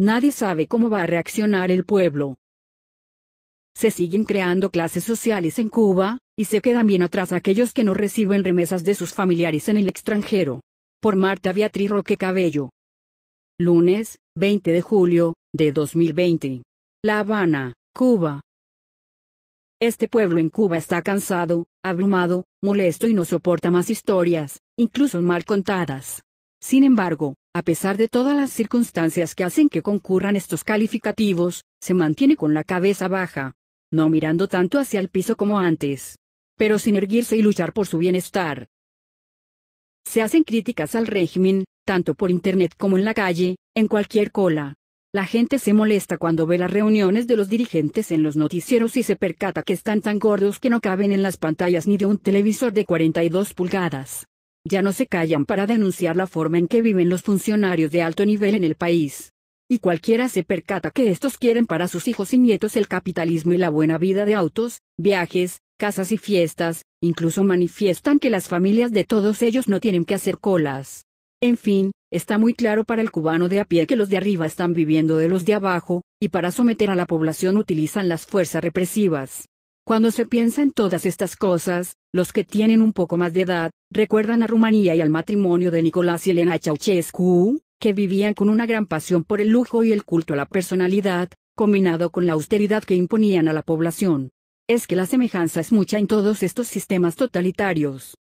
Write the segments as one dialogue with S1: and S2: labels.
S1: Nadie sabe cómo va a reaccionar el pueblo. Se siguen creando clases sociales en Cuba, y se quedan bien atrás aquellos que no reciben remesas de sus familiares en el extranjero. Por Marta Beatriz Roque Cabello. Lunes, 20 de julio, de 2020. La Habana, Cuba. Este pueblo en Cuba está cansado, abrumado, molesto y no soporta más historias, incluso mal contadas. Sin embargo, a pesar de todas las circunstancias que hacen que concurran estos calificativos, se mantiene con la cabeza baja, no mirando tanto hacia el piso como antes, pero sin erguirse y luchar por su bienestar. Se hacen críticas al régimen, tanto por Internet como en la calle, en cualquier cola. La gente se molesta cuando ve las reuniones de los dirigentes en los noticieros y se percata que están tan gordos que no caben en las pantallas ni de un televisor de 42 pulgadas ya no se callan para denunciar la forma en que viven los funcionarios de alto nivel en el país. Y cualquiera se percata que estos quieren para sus hijos y nietos el capitalismo y la buena vida de autos, viajes, casas y fiestas, incluso manifiestan que las familias de todos ellos no tienen que hacer colas. En fin, está muy claro para el cubano de a pie que los de arriba están viviendo de los de abajo, y para someter a la población utilizan las fuerzas represivas. Cuando se piensa en todas estas cosas, los que tienen un poco más de edad, recuerdan a Rumanía y al matrimonio de Nicolás y Elena Ceausescu, que vivían con una gran pasión por el lujo y el culto a la personalidad, combinado con la austeridad que imponían a la población. Es que la semejanza es mucha en todos estos sistemas totalitarios.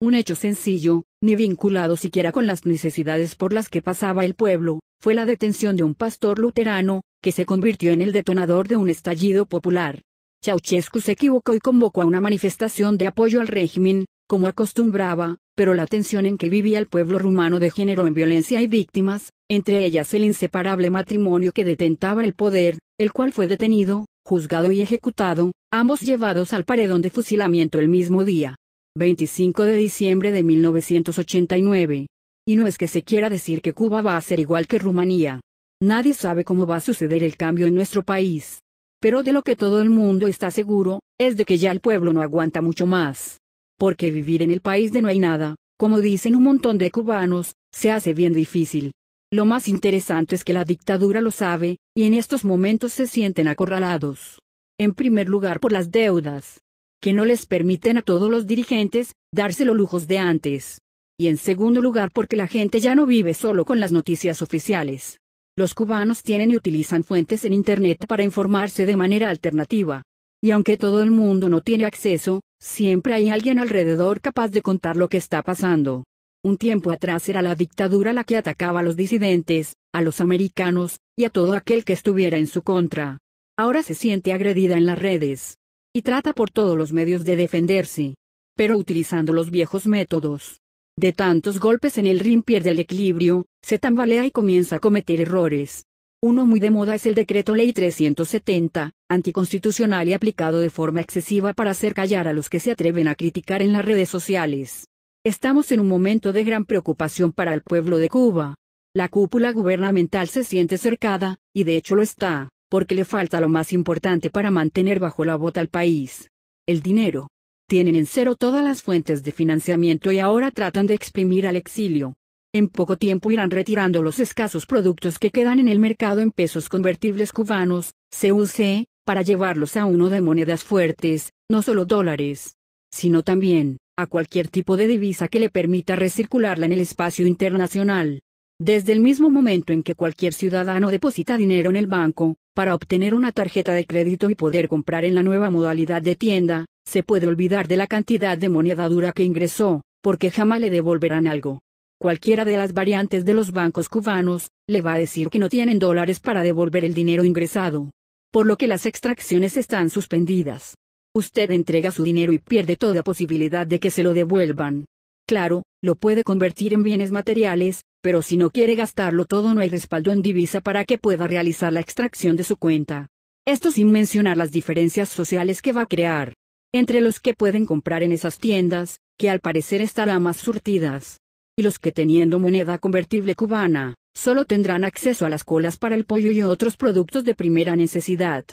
S1: Un hecho sencillo, ni vinculado siquiera con las necesidades por las que pasaba el pueblo, fue la detención de un pastor luterano, que se convirtió en el detonador de un estallido popular. Ceausescu se equivocó y convocó a una manifestación de apoyo al régimen, como acostumbraba, pero la tensión en que vivía el pueblo rumano degeneró en violencia y víctimas, entre ellas el inseparable matrimonio que detentaba el poder, el cual fue detenido, juzgado y ejecutado, ambos llevados al paredón de fusilamiento el mismo día. 25 de diciembre de 1989. Y no es que se quiera decir que Cuba va a ser igual que Rumanía. Nadie sabe cómo va a suceder el cambio en nuestro país pero de lo que todo el mundo está seguro, es de que ya el pueblo no aguanta mucho más. Porque vivir en el país de no hay nada, como dicen un montón de cubanos, se hace bien difícil. Lo más interesante es que la dictadura lo sabe, y en estos momentos se sienten acorralados. En primer lugar por las deudas, que no les permiten a todos los dirigentes darse los lujos de antes. Y en segundo lugar porque la gente ya no vive solo con las noticias oficiales. Los cubanos tienen y utilizan fuentes en Internet para informarse de manera alternativa. Y aunque todo el mundo no tiene acceso, siempre hay alguien alrededor capaz de contar lo que está pasando. Un tiempo atrás era la dictadura la que atacaba a los disidentes, a los americanos, y a todo aquel que estuviera en su contra. Ahora se siente agredida en las redes. Y trata por todos los medios de defenderse. Pero utilizando los viejos métodos. De tantos golpes en el ring pierde el equilibrio, se tambalea y comienza a cometer errores. Uno muy de moda es el decreto ley 370, anticonstitucional y aplicado de forma excesiva para hacer callar a los que se atreven a criticar en las redes sociales. Estamos en un momento de gran preocupación para el pueblo de Cuba. La cúpula gubernamental se siente cercada, y de hecho lo está, porque le falta lo más importante para mantener bajo la bota al país. El dinero. Tienen en cero todas las fuentes de financiamiento y ahora tratan de exprimir al exilio. En poco tiempo irán retirando los escasos productos que quedan en el mercado en pesos convertibles cubanos, CUC, para llevarlos a uno de monedas fuertes, no solo dólares, sino también, a cualquier tipo de divisa que le permita recircularla en el espacio internacional. Desde el mismo momento en que cualquier ciudadano deposita dinero en el banco, para obtener una tarjeta de crédito y poder comprar en la nueva modalidad de tienda, se puede olvidar de la cantidad de moneda dura que ingresó, porque jamás le devolverán algo. Cualquiera de las variantes de los bancos cubanos, le va a decir que no tienen dólares para devolver el dinero ingresado. Por lo que las extracciones están suspendidas. Usted entrega su dinero y pierde toda posibilidad de que se lo devuelvan. Claro, lo puede convertir en bienes materiales, pero si no quiere gastarlo todo no hay respaldo en divisa para que pueda realizar la extracción de su cuenta. Esto sin mencionar las diferencias sociales que va a crear. Entre los que pueden comprar en esas tiendas, que al parecer estarán más surtidas. Y los que teniendo moneda convertible cubana, solo tendrán acceso a las colas para el pollo y otros productos de primera necesidad.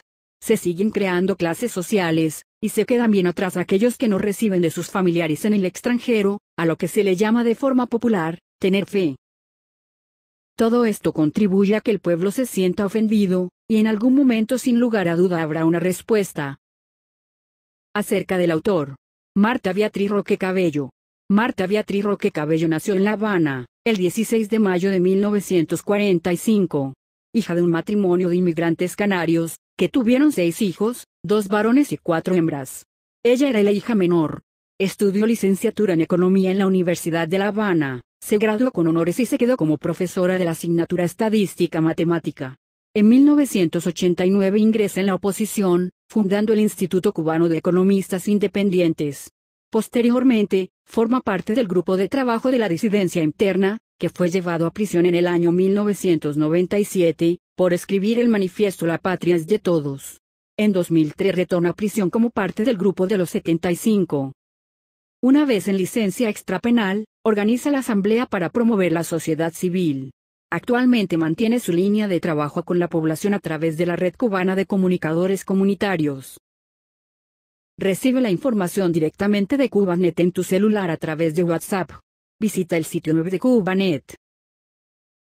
S1: Se siguen creando clases sociales, y se quedan bien atrás aquellos que no reciben de sus familiares en el extranjero, a lo que se le llama de forma popular, tener fe. Todo esto contribuye a que el pueblo se sienta ofendido, y en algún momento sin lugar a duda habrá una respuesta. Acerca del autor. Marta Beatriz Roque Cabello. Marta Beatriz Roque Cabello nació en La Habana, el 16 de mayo de 1945. Hija de un matrimonio de inmigrantes canarios, que tuvieron seis hijos, dos varones y cuatro hembras. Ella era la hija menor. Estudió licenciatura en Economía en la Universidad de La Habana, se graduó con honores y se quedó como profesora de la asignatura Estadística Matemática. En 1989 ingresa en la oposición, fundando el Instituto Cubano de Economistas Independientes. Posteriormente, forma parte del grupo de trabajo de la disidencia interna, que fue llevado a prisión en el año 1997, por escribir el manifiesto La patria es de todos. En 2003 retorna a prisión como parte del grupo de los 75. Una vez en licencia extrapenal, organiza la Asamblea para promover la sociedad civil. Actualmente mantiene su línea de trabajo con la población a través de la Red Cubana de Comunicadores Comunitarios. Recibe la información directamente de CubaNet en tu celular a través de WhatsApp. Visita el sitio web de CubaNet.